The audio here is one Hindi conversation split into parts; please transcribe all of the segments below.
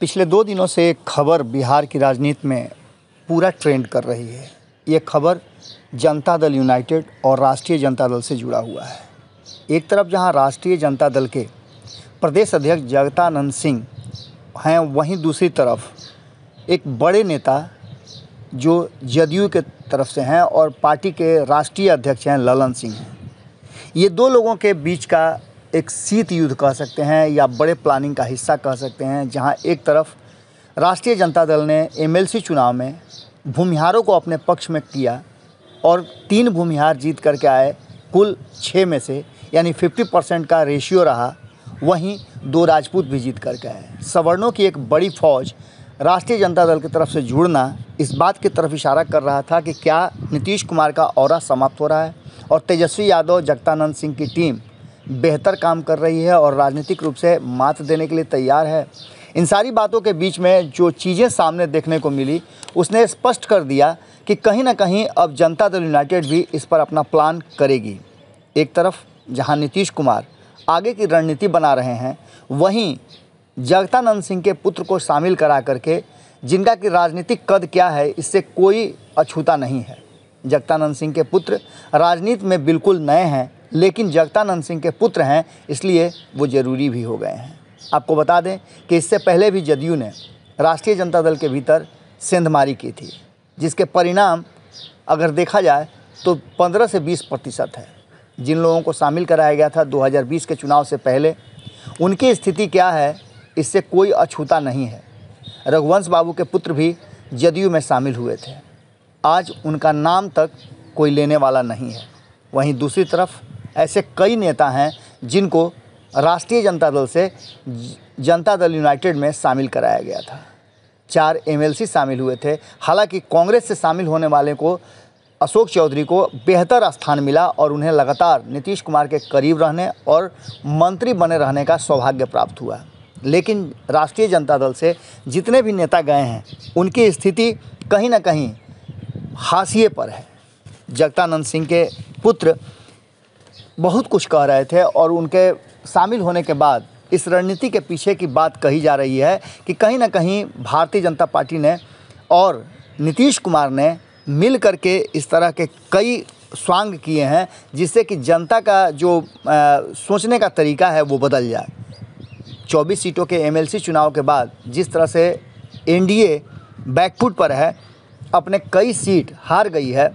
पिछले दो दिनों से एक खबर बिहार की राजनीति में पूरा ट्रेंड कर रही है ये खबर जनता दल यूनाइटेड और राष्ट्रीय जनता दल से जुड़ा हुआ है एक तरफ जहां राष्ट्रीय जनता दल के प्रदेश अध्यक्ष जगतानंद सिंह हैं वहीं दूसरी तरफ एक बड़े नेता जो जदयू के तरफ से हैं और पार्टी के राष्ट्रीय अध्यक्ष हैं ललन सिंह हैं ये दो लोगों के बीच का एक शीत युद्ध कह सकते हैं या बड़े प्लानिंग का हिस्सा कह सकते हैं जहां एक तरफ राष्ट्रीय जनता दल ने एमएलसी चुनाव में भूमिहारों को अपने पक्ष में किया और तीन भूमिहार जीत करके आए कुल छः में से यानी 50 परसेंट का रेशियो रहा वहीं दो राजपूत भी जीत करके आए सवर्णों की एक बड़ी फौज राष्ट्रीय जनता दल की तरफ से जुड़ना इस बात की तरफ इशारा कर रहा था कि क्या नीतीश कुमार का और समाप्त हो रहा है और तेजस्वी यादव जगतानंद सिंह की टीम बेहतर काम कर रही है और राजनीतिक रूप से मात देने के लिए तैयार है इन सारी बातों के बीच में जो चीज़ें सामने देखने को मिली उसने स्पष्ट कर दिया कि कहीं ना कहीं अब जनता दल यूनाइटेड भी इस पर अपना प्लान करेगी एक तरफ जहां नीतीश कुमार आगे की रणनीति बना रहे हैं वहीं जगतानंद सिंह के पुत्र को शामिल करा करके जिनका कि राजनीतिक कद क्या है इससे कोई अछूता नहीं है जगतानंद सिंह के पुत्र राजनीति में बिल्कुल नए हैं लेकिन जगतानंद सिंह के पुत्र हैं इसलिए वो ज़रूरी भी हो गए हैं आपको बता दें कि इससे पहले भी जदयू ने राष्ट्रीय जनता दल के भीतर सेंधमारी की थी जिसके परिणाम अगर देखा जाए तो 15 से 20 प्रतिशत है जिन लोगों को शामिल कराया गया था 2020 के चुनाव से पहले उनकी स्थिति क्या है इससे कोई अछूता नहीं है रघुवंश बाबू के पुत्र भी जदयू में शामिल हुए थे आज उनका नाम तक कोई लेने वाला नहीं है वहीं दूसरी तरफ ऐसे कई नेता हैं जिनको राष्ट्रीय जनता दल से जनता दल यूनाइटेड में शामिल कराया गया था चार एमएलसी शामिल हुए थे हालांकि कांग्रेस से शामिल होने वाले को अशोक चौधरी को बेहतर स्थान मिला और उन्हें लगातार नीतीश कुमार के करीब रहने और मंत्री बने रहने का सौभाग्य प्राप्त हुआ लेकिन राष्ट्रीय जनता दल से जितने भी नेता गए हैं उनकी स्थिति कहीं ना कहीं हाशिए पर है जगतानंद सिंह के पुत्र बहुत कुछ कह रहे थे और उनके शामिल होने के बाद इस रणनीति के पीछे की बात कही जा रही है कि कहीं ना कहीं भारतीय जनता पार्टी ने और नीतीश कुमार ने मिल कर के इस तरह के कई स्वांग किए हैं जिससे कि जनता का जो आ, सोचने का तरीका है वो बदल जाए 24 सीटों के एमएलसी चुनाव के बाद जिस तरह से एनडीए बैकफुट पर है अपने कई सीट हार गई है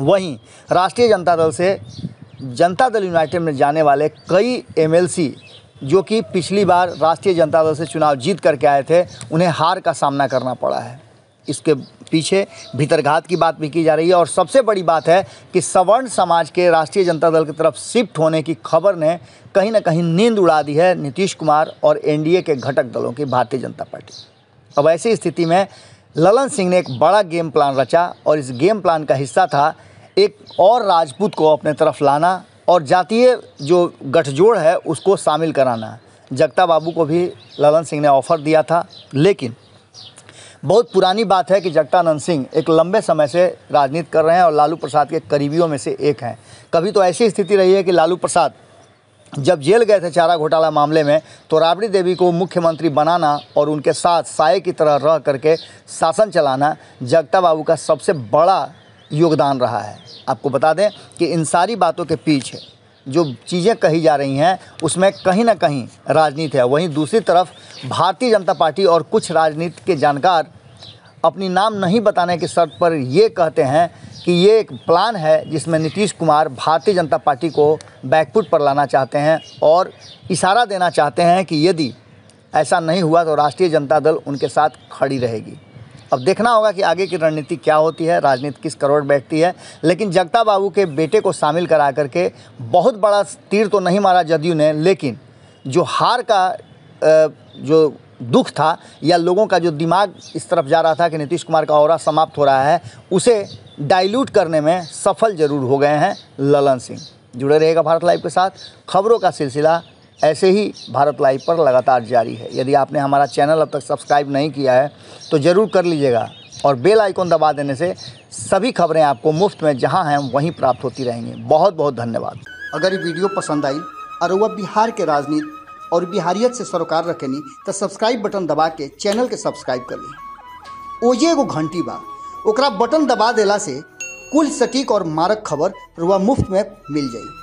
वहीं राष्ट्रीय जनता दल से जनता दल यूनाइटेड में जाने वाले कई एमएलसी जो कि पिछली बार राष्ट्रीय जनता दल से चुनाव जीत करके आए थे उन्हें हार का सामना करना पड़ा है इसके पीछे भीतरघात की बात भी की जा रही है और सबसे बड़ी बात है कि सवर्ण समाज के राष्ट्रीय जनता दल की तरफ शिफ्ट होने की खबर ने कहीं ना कहीं नींद उड़ा दी है नीतीश कुमार और एनडीए के घटक दलों की भारतीय जनता पार्टी अब ऐसी स्थिति में ललन सिंह ने एक बड़ा गेम प्लान रचा और इस गेम प्लान का हिस्सा था एक और राजपूत को अपने तरफ लाना और जातीय जो गठजोड़ है उसको शामिल कराना जगता बाबू को भी ललन सिंह ने ऑफ़र दिया था लेकिन बहुत पुरानी बात है कि जगतानंद सिंह एक लंबे समय से राजनीति कर रहे हैं और लालू प्रसाद के करीबियों में से एक हैं कभी तो ऐसी स्थिति रही है कि लालू प्रसाद जब जेल गए थे चारा घोटाला मामले में तो राबड़ी देवी को मुख्यमंत्री बनाना और उनके साथ साय की तरह रह करके शासन चलाना जगता बाबू का सबसे बड़ा योगदान रहा है आपको बता दें कि इन सारी बातों के पीछे जो चीज़ें कही जा रही हैं उसमें कहीं ना कहीं राजनीति है वहीं दूसरी तरफ भारतीय जनता पार्टी और कुछ राजनीति के जानकार अपनी नाम नहीं बताने के शर्त पर ये कहते हैं कि ये एक प्लान है जिसमें नीतीश कुमार भारतीय जनता पार्टी को बैकफुट पर लाना चाहते हैं और इशारा देना चाहते हैं कि यदि ऐसा नहीं हुआ तो राष्ट्रीय जनता दल उनके साथ खड़ी रहेगी अब देखना होगा कि आगे की रणनीति क्या होती है राजनीति किस करोड़ बैठती है लेकिन जगता बाबू के बेटे को शामिल करा करके बहुत बड़ा तीर तो नहीं मारा जदयू ने लेकिन जो हार का जो दुख था या लोगों का जो दिमाग इस तरफ जा रहा था कि नीतीश कुमार का और समाप्त हो रहा है उसे डाइल्यूट करने में सफल जरूर हो गए हैं ललन सिंह जुड़े रहेगा भारत लाइव के साथ खबरों का सिलसिला ऐसे ही भारत लाइव पर लगातार जारी है यदि आपने हमारा चैनल अब तक सब्सक्राइब नहीं किया है तो ज़रूर कर लीजिएगा और बेल आइकॉन दबा देने से सभी खबरें आपको मुफ्त में जहां हैं वहीं प्राप्त होती रहेंगी बहुत बहुत धन्यवाद अगर ये वीडियो पसंद आई और वह बिहार के राजनीति और बिहारियत से सरोकार नहीं तो सब्सक्राइब बटन दबा के चैनल के सब्सक्राइब कर ली ओजे एगो घंटी बा बटन दबा दिला से कुल सटीक और मारक खबर रुआ मुफ्त में मिल जाएगी